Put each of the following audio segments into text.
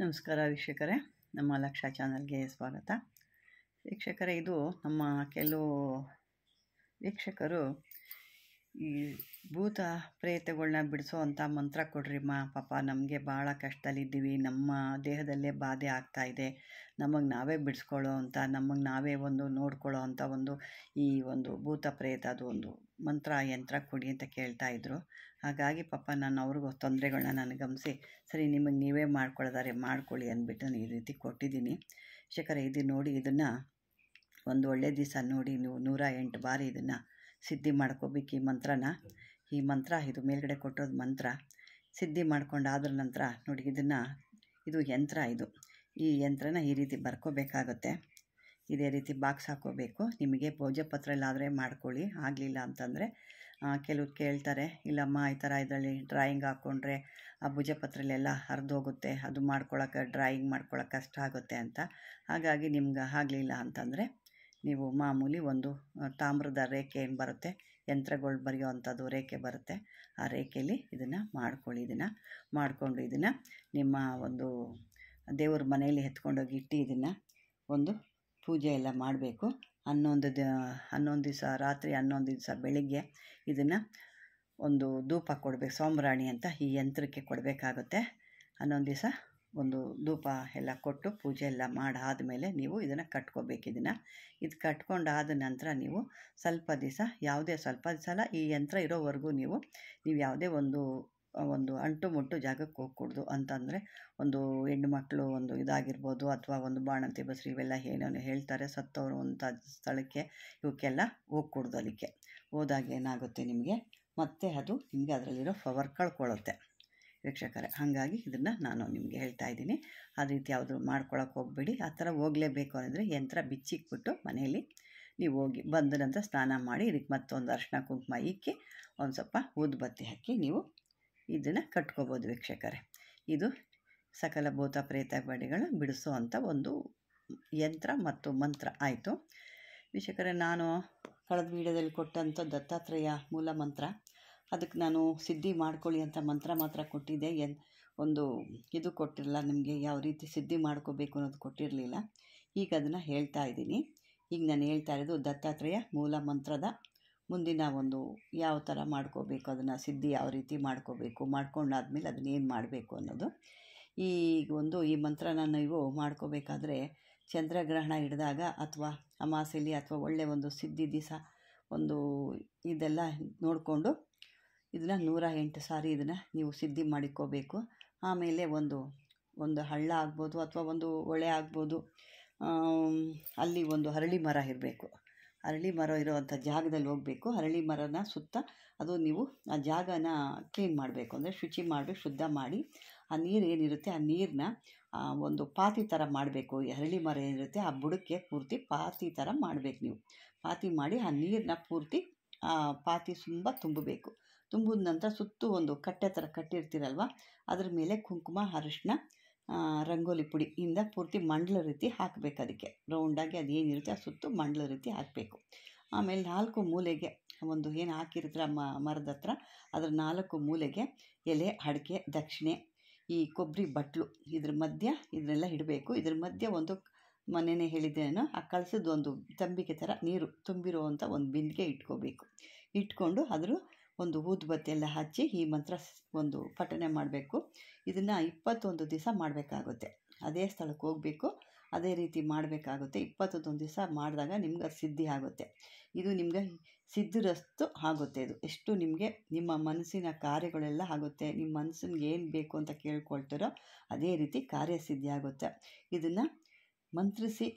ನಮಸ್ಕಾರ ವೀಕ್ಷಕರೇ ನಮ್ಮ ಲಕ್ಷ ಚಾನಲ್ಗೆ ಸ್ವಾಗತ ವೀಕ್ಷಕರೇ ಇದು ನಮ್ಮ ಕೆಲವು ವೀಕ್ಷಕರು ಈ ಭೂತ ಪ್ರೇತಗಳನ್ನ ಬಿಡಿಸೋ ಅಂಥ ಮಂತ್ರ ಕೊಡ್ರಿಮ್ಮ ಪಾಪ ನಮಗೆ ಭಾಳ ಕಷ್ಟದಲ್ಲಿದ್ದೀವಿ ನಮ್ಮ ದೇಹದಲ್ಲೇ ಬಾಧೆ ಆಗ್ತಾ ಇದೆ ನಮಗೆ ನಾವೇ ಬಿಡಿಸ್ಕೊಳ್ಳೋ ಅಂತ ನಮಗೆ ನಾವೇ ಒಂದು ನೋಡ್ಕೊಳ್ಳೋ ಅಂಥ ಒಂದು ಈ ಒಂದು ಭೂತ ಪ್ರೇತ ಅದು ಒಂದು ಮಂತ್ರ ಯಂತ್ರ ಕೊಡಿ ಅಂತ ಕೇಳ್ತಾ ಇದ್ದರು ಹಾಗಾಗಿ ಪಾಪ ನಾನು ಅವ್ರಿಗೂ ತೊಂದರೆಗಳನ್ನ ನಾನು ಗಮನಿಸಿ ಸರಿ ನಿಮಗೆ ನೀವೇ ಮಾಡ್ಕೊಳ್ಳೋದಾರೆ ಮಾಡ್ಕೊಳ್ಳಿ ಅಂದ್ಬಿಟ್ಟು ನಾನು ಈ ರೀತಿ ಕೊಟ್ಟಿದ್ದೀನಿ ಶೇಖರ ಇದು ನೋಡಿ ಇದನ್ನು ಒಂದು ಒಳ್ಳೆ ದಿವಸ ನೋಡಿ ನೀವು ನೂರ ಎಂಟು ಬಾರಿ ಇದನ್ನು ಸಿದ್ಧಿ ಮಾಡ್ಕೋಬೇಕು ಈ ಮಂತ್ರನ ಈ ಮಂತ್ರ ಇದು ಮೇಲ್ಗಡೆ ಕೊಟ್ಟೋದು ಮಂತ್ರ ಸಿದ್ಧಿ ಮಾಡ್ಕೊಂಡಾದ್ರ ನಂತರ ನೋಡಿ ಇದನ್ನು ಇದು ಯಂತ್ರ ಇದು ಈ ಯಂತ್ರನ ಈ ರೀತಿ ಬರ್ಕೋಬೇಕಾಗತ್ತೆ ಇದೇ ರೀತಿ ಬಾಕ್ಸ್ ಹಾಕೋಬೇಕು ನಿಮಗೆ ಭೋಜಪತ್ರ ಪತ್ರಲ್ಲಾದರೆ ಮಾಡ್ಕೊಳ್ಳಿ ಆಗಲಿಲ್ಲ ಅಂತಂದರೆ ಕೆಲವರು ಕೇಳ್ತಾರೆ ಇಲ್ಲಮ್ಮ ಈ ಥರ ಇದರಲ್ಲಿ ಡ್ರಾಯಿಂಗ್ ಹಾಕ್ಕೊಂಡ್ರೆ ಆ ಪತ್ರಲೆಲ್ಲ ಹರಿದೋಗುತ್ತೆ ಅದು ಮಾಡ್ಕೊಳ್ಳೋಕೆ ಡ್ರಾಯಿಂಗ್ ಮಾಡ್ಕೊಳಕ್ಕೆ ಕಷ್ಟ ಆಗುತ್ತೆ ಅಂತ ಹಾಗಾಗಿ ನಿಮ್ಗೆ ಆಗಲಿಲ್ಲ ಅಂತಂದರೆ ನೀವು ಮಾಮೂಲಿ ಒಂದು ತಾಮ್ರದ ರೇಖೆ ಏನು ಬರುತ್ತೆ ಯಂತ್ರಗಳು ಬರೆಯುವಂಥದ್ದು ರೇಖೆ ಬರುತ್ತೆ ಆ ರೇಖೆಯಲ್ಲಿ ಇದನ್ನು ಮಾಡ್ಕೊಳ್ಳಿ ಇದನ್ನು ಮಾಡಿಕೊಂಡು ಇದನ್ನು ನಿಮ್ಮ ಒಂದು ದೇವ್ರ ಮನೆಯಲ್ಲಿ ಎತ್ಕೊಂಡೋಗಿ ಇಟ್ಟು ಇದನ್ನು ಒಂದು ಪೂಜೆ ಎಲ್ಲ ಮಾಡಬೇಕು ಹನ್ನೊಂದು ದ ಹನ್ನೊಂದು ದಿವಸ ರಾತ್ರಿ ಹನ್ನೊಂದು ದಿವಸ ಬೆಳಿಗ್ಗೆ ಇದನ್ನು ಒಂದು ಧೂಪ ಕೊಡಬೇಕು ಸೋಮರಾಣಿ ಅಂತ ಈ ಯಂತ್ರಕ್ಕೆ ಕೊಡಬೇಕಾಗುತ್ತೆ ಹನ್ನೊಂದು ದಿವಸ ಒಂದು ಧೂಪ ಎಲ್ಲ ಕೊಟ್ಟು ಪೂಜೆ ಎಲ್ಲ ಮಾಡಾದ ಮೇಲೆ ನೀವು ಇದನ್ನು ಕಟ್ಕೋಬೇಕು ಇದನ್ನು ಇದು ಕಟ್ಕೊಂಡಾದ ನಂತರ ನೀವು ಸ್ವಲ್ಪ ದಿವಸ ಯಾವುದೇ ಸ್ವಲ್ಪ ಅಲ್ಲ ಈ ಯಂತ್ರ ಇರೋವರೆಗೂ ನೀವು ನೀವು ಯಾವುದೇ ಒಂದು ಒಂದು ಅಂಟು ಮುಟ್ಟು ಜಾಗಕ್ಕೆ ಹೋಗ್ಕೂಡ್ದು ಅಂತಂದರೆ ಒಂದು ಹೆಣ್ಣು ಮಕ್ಕಳು ಒಂದು ಇದಾಗಿರ್ಬೋದು ಅಥವಾ ಒಂದು ಬಾಣಂತಿ ಬಸ್ರಿ ಇವೆಲ್ಲ ಏನೇನು ಹೇಳ್ತಾರೆ ಸತ್ತವರು ಅಂತ ಸ್ಥಳಕ್ಕೆ ಇವಕ್ಕೆಲ್ಲ ಹೋಗ್ಕೂಡ್ದು ಅದಕ್ಕೆ ಹೋದಾಗ ಏನಾಗುತ್ತೆ ನಿಮಗೆ ಮತ್ತೆ ಅದು ನಿಮಗೆ ಅದರಲ್ಲಿರೋ ಫವರ್ ಕಳ್ಕೊಳ್ಳುತ್ತೆ ವೀಕ್ಷಕರೇ ಹಾಗಾಗಿ ಇದನ್ನು ನಾನು ನಿಮಗೆ ಹೇಳ್ತಾ ಇದ್ದೀನಿ ಆ ರೀತಿ ಯಾವುದು ಮಾಡ್ಕೊಳಕ್ಕೆ ಹೋಗಬೇಡಿ ಆ ಥರ ಹೋಗಲೇಬೇಕು ಅಂದರೆ ಯಂತ್ರ ಬಿಚ್ಚಿಕ್ಬಿಟ್ಟು ಮನೆಯಲ್ಲಿ ನೀವು ಹೋಗಿ ಬಂದ ನಂತರ ಸ್ನಾನ ಮಾಡಿ ಇದಕ್ಕೆ ಮತ್ತೊಂದು ಅರ್ಶಿನ ಕುಂಕುಮ ಇಕ್ಕಿ ಒಂದು ಸ್ವಲ್ಪ ಊದುಬತ್ತಿ ಹಾಕಿ ನೀವು ಇದನ್ನು ಕಟ್ಕೋಬೋದು ವೀಕ್ಷಕರೇ ಇದು ಸಕಲ ಭೂತ ಪ್ರೇತ ಬಡಿಗಳು ಬಿಡಿಸುವಂಥ ಒಂದು ಯಂತ್ರ ಮತ್ತು ಮಂತ್ರ ಆಯಿತು ವೀಕ್ಷಕರೇ ನಾನು ಕಳೆದ ವೀಡಿಯೋದಲ್ಲಿ ಕೊಟ್ಟಂಥ ದತ್ತಾತ್ರೇಯ ಮೂಲ ಮಂತ್ರ ಅದಕ್ಕೆ ನಾನು ಸಿದ್ಧಿ ಮಾಡ್ಕೊಳ್ಳಿ ಅಂತ ಮಂತ್ರ ಮಾತ್ರ ಕೊಟ್ಟಿದ್ದೆ ಎನ್ ಒಂದು ಇದು ಕೊಟ್ಟಿರಲ್ಲ ನಿಮಗೆ ಯಾವ ರೀತಿ ಸಿದ್ಧಿ ಮಾಡ್ಕೋಬೇಕು ಅನ್ನೋದು ಕೊಟ್ಟಿರಲಿಲ್ಲ ಈಗ ಅದನ್ನು ಹೇಳ್ತಾ ಇದ್ದೀನಿ ಈಗ ನಾನು ಹೇಳ್ತಾ ಇರೋದು ದತ್ತಾತ್ರೇಯ ಮೂಲ ಮಂತ್ರದ ಮುಂದಿನ ಒಂದು ಯಾವ ಥರ ಮಾಡ್ಕೋಬೇಕು ಅದನ್ನು ಸಿದ್ಧಿ ಯಾವ ರೀತಿ ಮಾಡ್ಕೋಬೇಕು ಮಾಡ್ಕೊಂಡಾದ್ಮೇಲೆ ಅದನ್ನೇನು ಮಾಡಬೇಕು ಅನ್ನೋದು ಈಗ ಒಂದು ಈ ಮಂತ್ರನ ನೀವು ಮಾಡ್ಕೋಬೇಕಾದ್ರೆ ಚಂದ್ರಗ್ರಹಣ ಹಿಡಿದಾಗ ಅಥವಾ ಅಮಾಸೆಯಲ್ಲಿ ಅಥವಾ ಒಳ್ಳೆಯ ಒಂದು ಸಿದ್ಧಿ ದಿವಸ ಒಂದು ಇದೆಲ್ಲ ನೋಡಿಕೊಂಡು ಇದನ್ನು ನೂರ ಎಂಟು ಸಾರಿ ಇದನ್ನು ನೀವು ಸಿದ್ಧಿ ಮಾಡಿಕೋಬೇಕು ಆಮೇಲೆ ಒಂದು ಒಂದು ಹಳ್ಳ ಆಗ್ಬೋದು ಅಥವಾ ಒಂದು ಹೊಳೆ ಆಗ್ಬೋದು ಅಲ್ಲಿ ಒಂದು ಹರಳಿ ಮರ ಇರಬೇಕು ಹರಳಿ ಮರ ಇರೋವಂಥ ಜಾಗದಲ್ಲಿ ಹೋಗಬೇಕು ಹರಳಿ ಮರನ ಸುತ್ತ ಅದು ನೀವು ಆ ಜಾಗನ ಕ್ಲೀನ್ ಮಾಡಬೇಕು ಅಂದರೆ ಶುಚಿ ಮಾಡಿ ಶುದ್ಧ ಮಾಡಿ ಆ ನೀರು ಏನಿರುತ್ತೆ ಆ ನೀರನ್ನ ಒಂದು ಪಾತಿ ಥರ ಮಾಡಬೇಕು ಈ ಹರಳಿ ಮರ ಏನಿರುತ್ತೆ ಆ ಬುಡಕ್ಕೆ ಪೂರ್ತಿ ಪಾತಿ ಥರ ಮಾಡಬೇಕು ನೀವು ಪಾತಿ ಮಾಡಿ ಆ ನೀರನ್ನ ಪೂರ್ತಿ ಪಾತಿ ತುಂಬ ತುಂಬಬೇಕು ತುಂಬಿದ ನಂತರ ಸುತ್ತು ಒಂದು ಕಟ್ಟೆ ಥರ ಕಟ್ಟಿರ್ತೀರಲ್ವ ಅದ್ರ ಮೇಲೆ ಕುಂಕುಮ ಅರಿಶಿನ ರಂಗೋಲಿ ಪುಡಿ ಇಂದ ಪೂರ್ತಿ ಮಂಡಲ ರೀತಿ ಹಾಕಬೇಕು ಅದಕ್ಕೆ ರೌಂಡಾಗಿ ಏನಿರುತ್ತೆ ಆ ಸುತ್ತು ಮಂಡಲ ರೀತಿ ಹಾಕಬೇಕು ಆಮೇಲೆ ನಾಲ್ಕು ಮೂಲೆಗೆ ಒಂದು ಏನು ಹಾಕಿರ್ತೀರ ಮ ಮರದ ಹತ್ರ ಅದರ ನಾಲ್ಕು ಮೂಲೆಗೆ ಎಲೆ ಅಡಿಕೆ ದಕ್ಷಿಣೆ ಈ ಕೊಬ್ಬರಿ ಬಟ್ಲು ಇದ್ರ ಮಧ್ಯ ಇದನ್ನೆಲ್ಲ ಇಡಬೇಕು ಇದ್ರ ಮಧ್ಯ ಒಂದು ಮನೆಯೇ ಹೇಳಿದ್ದೆ ಆ ಕಳಿಸಿದ ಒಂದು ತಂಬಿಗೆ ಥರ ನೀರು ತುಂಬಿರುವಂಥ ಒಂದು ಬಿಂದಿಗೆ ಇಟ್ಕೋಬೇಕು ಇಟ್ಕೊಂಡು ಅದರ ಒಂದು ಎಲ್ಲ ಹಚ್ಚಿ ಈ ಮಂತ್ರ ಒಂದು ಪಠಣೆ ಮಾಡಬೇಕು ಇದನ್ನು ಇಪ್ಪತ್ತೊಂದು ದಿವಸ ಮಾಡಬೇಕಾಗುತ್ತೆ ಅದೇ ಸ್ಥಳಕ್ಕೆ ಹೋಗಬೇಕು ಅದೇ ರೀತಿ ಮಾಡಬೇಕಾಗುತ್ತೆ ಇಪ್ಪತ್ತೊಂದು ದಿವಸ ಮಾಡಿದಾಗ ನಿಮ್ಗೆ ಅದು ಸಿದ್ಧಿ ಆಗುತ್ತೆ ಇದು ನಿಮ್ಗೆ ಸಿದ್ಧರಸ್ತು ಆಗುತ್ತೆ ಇದು ಎಷ್ಟು ನಿಮಗೆ ನಿಮ್ಮ ಮನಸ್ಸಿನ ಕಾರ್ಯಗಳೆಲ್ಲ ಆಗುತ್ತೆ ನಿಮ್ಮ ಮನಸ್ಸಿಗೆ ಏನು ಬೇಕು ಅಂತ ಕೇಳ್ಕೊಳ್ತಾರೋ ಅದೇ ರೀತಿ ಕಾರ್ಯಸಿದ್ಧಿ ಆಗುತ್ತೆ ಇದನ್ನು ಮಂತ್ರಿಸಿ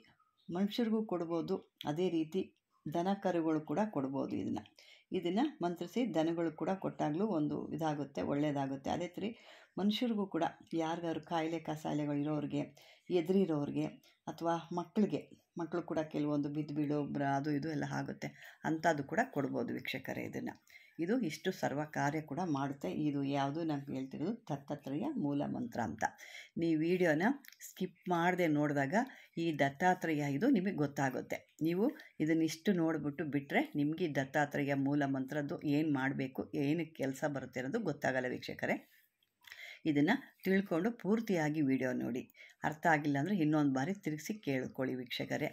ಮನುಷ್ಯರಿಗೂ ಕೊಡ್ಬೋದು ಅದೇ ರೀತಿ ದನ ಕರುಗಳು ಕೂಡ ಕೊಡ್ಬೋದು ಇದನ್ನು ಇದನ್ನು ಮಂತ್ರಿಸಿ ದನಗಳು ಕೂಡ ಕೊಟ್ಟಾಗಲೂ ಒಂದು ಇದಾಗುತ್ತೆ ಒಳ್ಳೆಯದಾಗುತ್ತೆ ಅದೇ ಥರ ಮನುಷ್ಯರಿಗೂ ಕೂಡ ಯಾರಿಗಾದ್ರು ಕಾಯಿಲೆ ಕಸಾಯಿಲೆಗಳು ಇರೋರಿಗೆ ಎದುರಿರೋರಿಗೆ ಅಥವಾ ಮಕ್ಕಳಿಗೆ ಮಕ್ಕಳು ಕೂಡ ಕೆಲವೊಂದು ಬಿದ್ದು ಬ್ರ ಅದು ಇದು ಎಲ್ಲ ಆಗುತ್ತೆ ಅಂಥದ್ದು ಕೂಡ ಕೊಡ್ಬೋದು ವೀಕ್ಷಕರೇ ಇದನ್ನು ಇದು ಇಷ್ಟು ಸರ್ವ ಕಾರ್ಯ ಕೂಡ ಮಾಡುತ್ತೆ ಇದು ಯಾವುದು ನಾನು ಹೇಳ್ತಿರೋದು ದತ್ತಾತ್ರೇಯ ಮೂಲ ಮಂತ್ರ ಅಂತ ನೀವು ವಿಡಿಯೋನ ಸ್ಕಿಪ್ ಮಾಡದೆ ನೋಡಿದಾಗ ಈ ದತ್ತಾತ್ರೇಯ ಇದು ನಿಮಗೆ ಗೊತ್ತಾಗುತ್ತೆ ನೀವು ಇದನ್ನಿಷ್ಟು ನೋಡಿಬಿಟ್ಟು ಬಿಟ್ಟರೆ ನಿಮಗೆ ದತ್ತಾತ್ರೇಯ ಮೂಲ ಮಂತ್ರದ್ದು ಏನು ಮಾಡಬೇಕು ಏನು ಕೆಲಸ ಬರುತ್ತೆ ಅನ್ನೋದು ಗೊತ್ತಾಗಲ್ಲ ವೀಕ್ಷಕರೇ ಇದನ್ನು ತಿಳ್ಕೊಂಡು ಪೂರ್ತಿಯಾಗಿ ವಿಡಿಯೋ ನೋಡಿ ಅರ್ಥ ಆಗಿಲ್ಲ ಅಂದರೆ ಇನ್ನೊಂದು ಬಾರಿ ತಿರುಗಿಸಿ ಕೇಳ್ಕೊಳ್ಳಿ ವೀಕ್ಷಕರೇ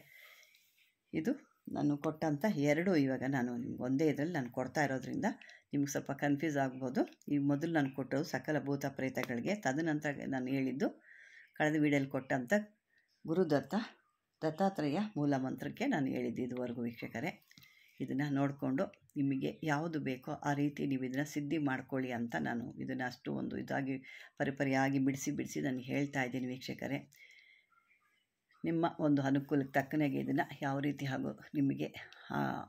ಇದು ನಾನು ಕೊಟ್ಟಂಥ ಎರಡು ಇವಾಗ ನಾನು ನಿಮ್ಗೆ ಒಂದೇ ಇದರಲ್ಲಿ ನಾನು ಕೊಡ್ತಾ ಇರೋದ್ರಿಂದ ನಿಮ್ಗೆ ಸ್ವಲ್ಪ ಕನ್ಫ್ಯೂಸ್ ಆಗ್ಬೋದು ಈ ಮೊದಲು ನಾನು ಕೊಟ್ಟರು ಸಕಲ ಭೂತ ಪ್ರೇತಗಳಿಗೆ ತದನಂತರ ನಾನು ಹೇಳಿದ್ದು ಕಳೆದ ವೀಡಿಯೋಲಿ ಕೊಟ್ಟಂಥ ಗುರುದತ್ತ ದತ್ತಾತ್ರೇಯ ಮೂಲ ಮಂತ್ರಕ್ಕೆ ನಾನು ಹೇಳಿದ್ದು ಇದುವರೆಗೂ ವೀಕ್ಷಕರೇ ಇದನ್ನು ನೋಡಿಕೊಂಡು ನಿಮಗೆ ಯಾವುದು ಬೇಕೋ ಆ ರೀತಿ ನೀವು ಇದನ್ನು ಸಿದ್ಧಿ ಮಾಡ್ಕೊಳ್ಳಿ ಅಂತ ನಾನು ಇದನ್ನು ಅಷ್ಟು ಒಂದು ಇದಾಗಿ ಪರಿಪರಿಯಾಗಿ ಬಿಡಿಸಿ ಬಿಡಿಸಿ ನಾನು ಹೇಳ್ತಾ ಇದ್ದೀನಿ ವೀಕ್ಷಕರೇ ನಿಮ್ಮ ಒಂದು ಅನುಕೂಲಕ್ಕೆ ತಕ್ಕನೆಗೆ ಇದನ್ನು ಯಾವ ರೀತಿ ಹಾಗೂ ನಿಮಗೆ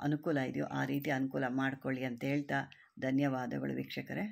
ಅನುಕೂಲ ಇದೆಯೋ ಆ ರೀತಿ ಅನುಕೂಲ ಮಾಡಿಕೊಳ್ಳಿ ಅಂತ ಹೇಳ್ತಾ ಧನ್ಯವಾದಗಳು ವೀಕ್ಷಕರೇ